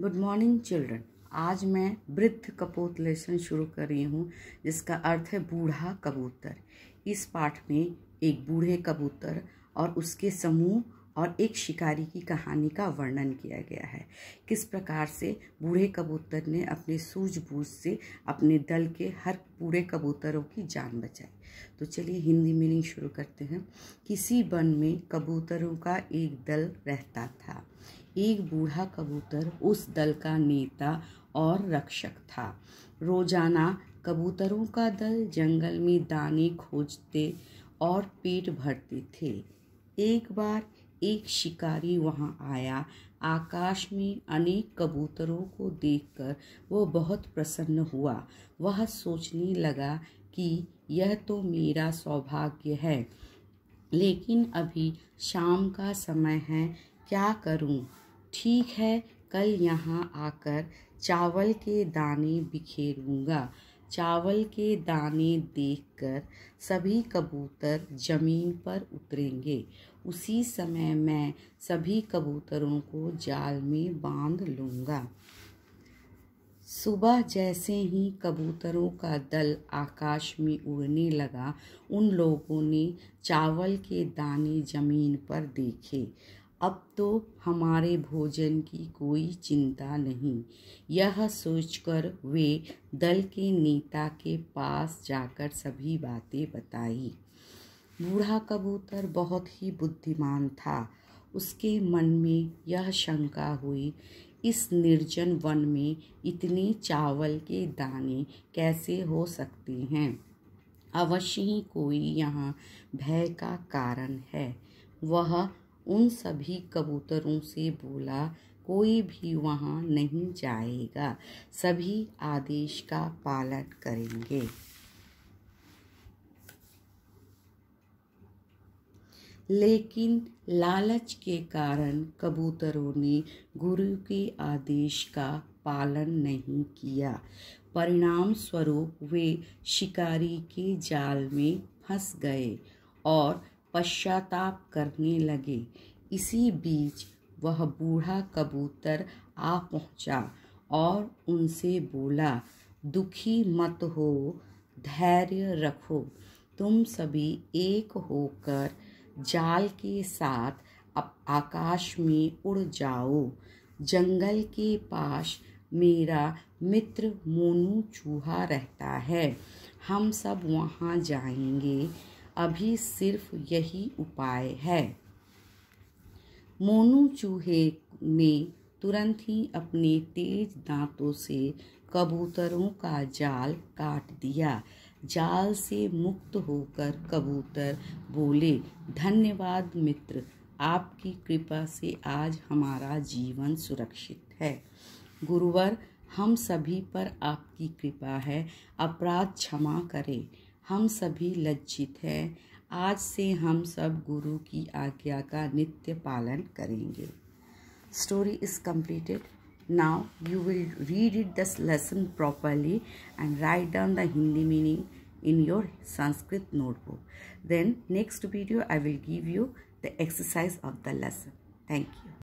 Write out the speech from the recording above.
Good morning children आज मैं वृद्ध कपूत लेसन शुरू कर रही हूँ जिसका अर्थ है बूढ़ा कबूतर इस पाठ में एक बूढ़े कबूतर और उसके समूह और एक शिकारी की कहानी का वर्णन किया गया है किस प्रकार से बूढ़े कबूतर ने अपने सूझबूझ से अपने दल के हर बूढ़े कबूतरों की जान बचाई तो चलिए हिंदी मीनिंग शुरू करते हैं किसी वन में कबूतरों का एक दल रहता था एक बूढ़ा कबूतर उस दल का नेता और रक्षक था रोजाना कबूतरों का दल जंगल में दाने खोजते और पेट भरते थे एक बार एक शिकारी वहाँ आया आकाश में अनेक कबूतरों को देखकर वो बहुत प्रसन्न हुआ वह सोचने लगा कि यह तो मेरा सौभाग्य है लेकिन अभी शाम का समय है क्या करूं? ठीक है कल यहाँ आकर चावल के दाने बिखेरूंगा चावल के दाने देखकर सभी कबूतर ज़मीन पर उतरेंगे उसी समय मैं सभी कबूतरों को जाल में बांध लूँगा सुबह जैसे ही कबूतरों का दल आकाश में उड़ने लगा उन लोगों ने चावल के दाने जमीन पर देखे अब तो हमारे भोजन की कोई चिंता नहीं यह सोचकर वे दल के नेता के पास जाकर सभी बातें बताई बूढ़ा कबूतर बहुत ही बुद्धिमान था उसके मन में यह शंका हुई इस निर्जन वन में इतने चावल के दाने कैसे हो सकते हैं अवश्य ही कोई यहाँ भय का कारण है वह उन सभी कबूतरों से बोला कोई भी वहाँ नहीं जाएगा सभी आदेश का पालन करेंगे लेकिन लालच के कारण कबूतरों ने गुरु के आदेश का पालन नहीं किया परिणाम स्वरूप वे शिकारी के जाल में फंस गए और पश्चाताप करने लगे इसी बीच वह बूढ़ा कबूतर आ पहुंचा और उनसे बोला दुखी मत हो धैर्य रखो तुम सभी एक होकर जाल के साथ अब आकाश में उड़ जाओ जंगल के पास मेरा मित्र मोनू चूहा रहता है हम सब वहाँ जाएंगे अभी सिर्फ यही उपाय है मोनू चूहे ने तुरंत ही अपने तेज दांतों से कबूतरों का जाल काट दिया जाल से मुक्त होकर कबूतर बोले धन्यवाद मित्र आपकी कृपा से आज हमारा जीवन सुरक्षित है गुरुवर हम सभी पर आपकी कृपा है अपराध क्षमा करें हम सभी लज्जित हैं आज से हम सब गुरु की आज्ञा का नित्य पालन करेंगे story is completed now you will read it this lesson properly and write down the Hindi meaning in your Sanskrit notebook then next video I will give you the exercise of the lesson thank you